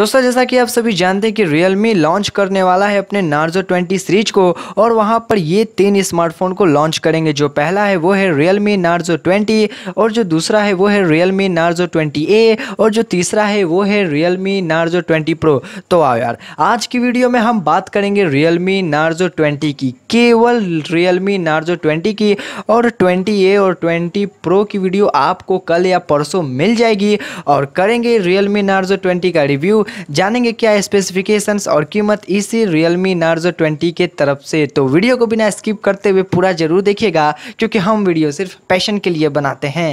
दोस्तों जैसा कि आप सभी जानते हैं कि Realme लॉन्च करने वाला है अपने Narzo 20 सीरीज को और वहां पर ये तीन स्मार्टफोन को लॉन्च करेंगे जो पहला है वो है Realme Narzo 20 और जो दूसरा है वो है Realme Narzo 20A और जो तीसरा है वो है Realme Narzo 20 Pro तो आओ यार आज की वीडियो में हम बात करेंगे Realme Narzo 20 की केवल Realme Narzo 20 की और 20A और 20 Pro की वीडियो आपको कल या परसों मिल जाएगी और करेंगे Realme Narzo ट्वेंटी का रिव्यू जानेंगे क्या स्पेसिफिकेशंस और कीमत इसी रियलमी नार्जो ट्वेंटी के तरफ से तो वीडियो को बिना स्किप करते हुए पूरा जरूर देखिएगा क्योंकि हम वीडियो सिर्फ पैशन के लिए बनाते हैं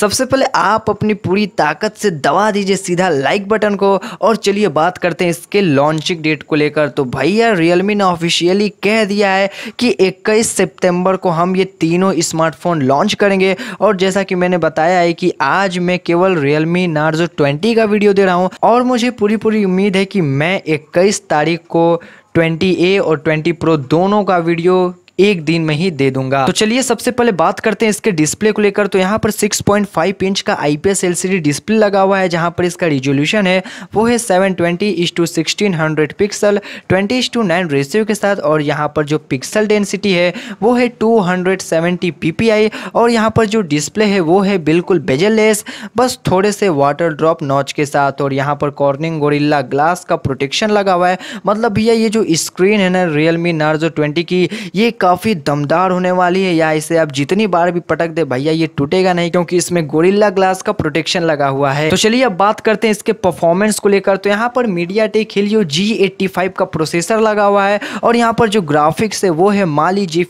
सबसे पहले आप अपनी पूरी ताकत से दबा दीजिए सीधा लाइक बटन को और चलिए बात करते हैं इसके लॉन्चिंग डेट को लेकर तो भैया Realme ने ऑफिशियली कह दिया है कि 21 सितंबर को हम ये तीनों स्मार्टफोन लॉन्च करेंगे और जैसा कि मैंने बताया है कि आज मैं केवल Realme Narzo 20 का वीडियो दे रहा हूँ और मुझे पूरी पूरी उम्मीद है कि मैं इक्कीस तारीख को 20A और 20 प्रो दोनों का वीडियो एक दिन में ही दे दूंगा तो चलिए सबसे पहले बात करते हैं इसके डिस्प्ले को लेकर तो यहाँ पर 6.5 इंच का आईपीएस एलसीडी डिस्प्ले लगा हुआ है जहाँ पर इसका रिजोल्यूशन है वो है 720 twenty is to sixteen hundred pixel twenty is to nine ratio के साथ और यहाँ पर जो पिक्सल डेंसिटी है वो है टू हंड्रेड सेवेंटी और यहाँ पर जो डिस्प्ले है वो है बिल्कुल बेजल बस थोड़े से वाटर ड्रॉप नॉच के साथ और यहाँ पर कॉर्निंग गोरिल्ला ग्लास का प्रोटेक्शन लगा हुआ है मतलब भैया ये जो स्क्रीन है ना रियलमी नार्जो ट्वेंटी की ये काफ़ी दमदार होने वाली है या इसे आप जितनी बार भी पटक दे भैया ये टूटेगा नहीं क्योंकि इसमें गोरिल्ला ग्लास का प्रोटेक्शन लगा हुआ है तो चलिए अब बात करते हैं इसके परफॉर्मेंस को लेकर तो यहाँ पर मीडिया टेक हिलियो जी का प्रोसेसर लगा हुआ है और यहाँ पर जो ग्राफिक्स है वो है माली जी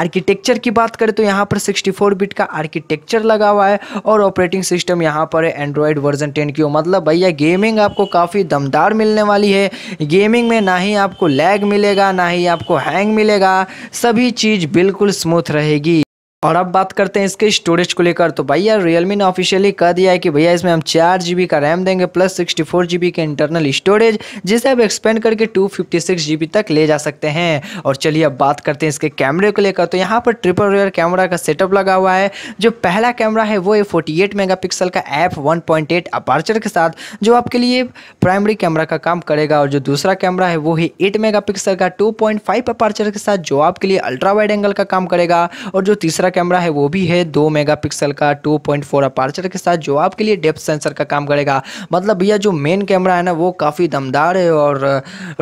आर्किटेक्चर की बात करें तो यहाँ पर सिक्सटी बिट का आर्किटेक्चर लगा हुआ है और ऑपरेटिंग सिस्टम यहाँ पर है एंड्रॉयड वर्जन टेन की मतलब भैया गेमिंग आपको काफ़ी दमदार मिलने वाली है गेमिंग में ना ही आपको लैग मिलेगा ना ही आपको हैंग मिलेगा सभी चीज़ बिल्कुल स्मूथ रहेगी और अब बात करते हैं इसके स्टोरेज को लेकर तो भैया रियलमी ने ऑफिशियली कह दिया है कि भैया इसमें हम चार जी का रैम देंगे प्लस सिक्सटी फोर जी के इंटरनल स्टोरेज जिसे आप एक्सपेंड करके टू फिफ्टी सिक्स जी तक ले जा सकते हैं और चलिए अब बात करते हैं इसके कैमरे को लेकर तो यहाँ पर ट्रिपल रेयर कैमरा का सेटअप लगा हुआ है जो पहला कैमरा है वो है फोर्टी एट मेगा पिक्सल का F one point eight aperture के साथ जो आपके लिए प्राइमरी कैमरा का काम करेगा और जो दूसरा कैमरा है वो है एट मेगा पिक्सल का टू पॉइंट फाइव अपार्चर के साथ जो आपके लिए अल्ट्रा वाइड एंगल का काम करेगा और जो तीसरा दूसरा कैमरा है वो भी है दो मेगापिक्सल का 2.4 पॉइंट अपार्चर के साथ जो आपके लिए डेप्थ सेंसर का काम करेगा मतलब भैया जो मेन कैमरा है ना वो काफ़ी दमदार है और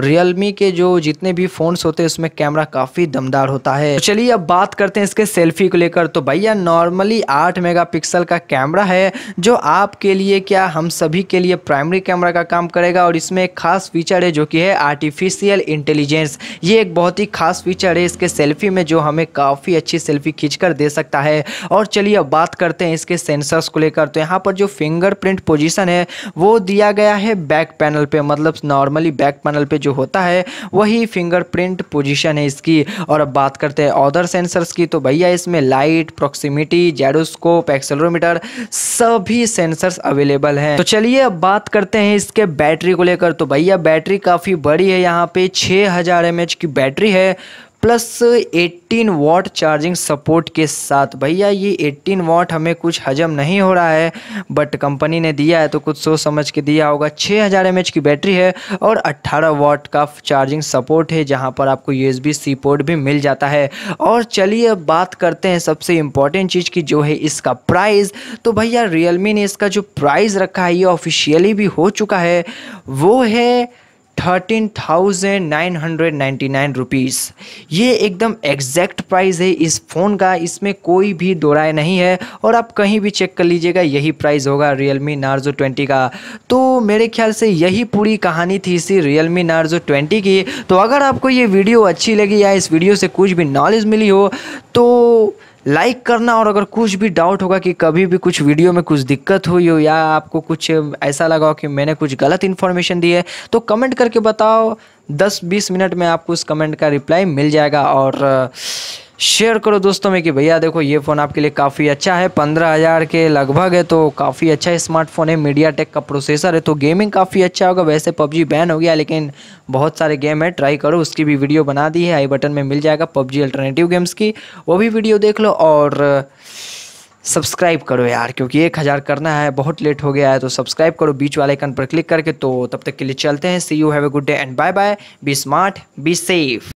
रियलमी के जो जितने भी फ़ोन्स होते हैं उसमें कैमरा काफ़ी दमदार होता है तो चलिए अब बात करते हैं इसके सेल्फी को लेकर तो भैया नॉर्मली आठ मेगा का कैमरा है जो आपके लिए क्या हम सभी के लिए प्राइमरी कैमरा का काम करेगा और इसमें एक खास फीचर है जो कि है आर्टिफिशियल इंटेलिजेंस ये एक बहुत ही खास फीचर है इसके सेल्फी में जो हमें काफ़ी अच्छी सेल्फी खींचकर दे सकता है और चलिए अब बात करते हैं इसके सेंसर्स को लेकर तो यहाँ पर जो फिंगरप्रिंट पोजीशन है वो दिया गया है बैक पैनल पे मतलब नॉर्मली बैक पैनल पे जो होता है वही फिंगरप्रिंट पोजीशन है इसकी और अब बात करते हैं अदर सेंसर्स की तो भैया इसमें लाइट प्रोक्सीमिटी जेडोस्कोप एक्सेलोमीटर सभी सेंसर्स अवेलेबल हैं तो चलिए अब बात करते हैं इसके बैटरी को लेकर तो भैया बैटरी काफ़ी बड़ी है यहाँ पे छः हज़ार की बैटरी है प्लस 18 वाट चार्जिंग सपोर्ट के साथ भैया ये 18 वाट हमें कुछ हजम नहीं हो रहा है बट कंपनी ने दिया है तो कुछ सोच समझ के दिया होगा 6000 हज़ार की बैटरी है और 18 वाट का चार्जिंग सपोर्ट है जहां पर आपको यू सी पोर्ट भी मिल जाता है और चलिए अब बात करते हैं सबसे इम्पॉर्टेंट चीज़ की जो है इसका प्राइस तो भैया रियलमी ने इसका जो प्राइस रखा है ये ऑफिशियली भी हो चुका है वो है thirteen thousand nine hundred ninety nine rupees ये एकदम एग्जैक्ट प्राइस है इस फ़ोन का इसमें कोई भी दो राय नहीं है और आप कहीं भी चेक कर लीजिएगा यही प्राइस होगा रियल मी नार्जो ट्वेंटी का तो मेरे ख्याल से यही पूरी कहानी थी इसी रियल मी नार्जो ट्वेंटी की तो अगर आपको ये वीडियो अच्छी लगी या इस वीडियो से कुछ भी नॉलेज मिली हो तो लाइक करना और अगर कुछ भी डाउट होगा कि कभी भी कुछ वीडियो में कुछ दिक्कत हुई हो या आपको कुछ ऐसा लगा हो कि मैंने कुछ गलत इन्फॉर्मेशन दी है तो कमेंट करके बताओ 10-20 मिनट में आपको उस कमेंट का रिप्लाई मिल जाएगा और शेयर करो दोस्तों में कि भैया देखो ये फ़ोन आपके लिए काफ़ी अच्छा है पंद्रह हज़ार के लगभग है तो काफ़ी अच्छा स्मार्टफोन है मीडिया टेक का प्रोसेसर है तो गेमिंग काफ़ी अच्छा होगा वैसे पबजी बैन हो गया लेकिन बहुत सारे गेम है ट्राई करो उसकी भी वीडियो बना दी है आई बटन में मिल जाएगा पबजी अल्टरनेटिव गेम्स की वो भी वीडियो देख लो और सब्सक्राइब uh, करो यार क्योंकि एक हज़ार करना है बहुत लेट हो गया है तो सब्सक्राइब करो बीच वाले आइकन पर क्लिक करके तो तब तक के लिए चलते हैं see you have a good day and bye bye be smart be safe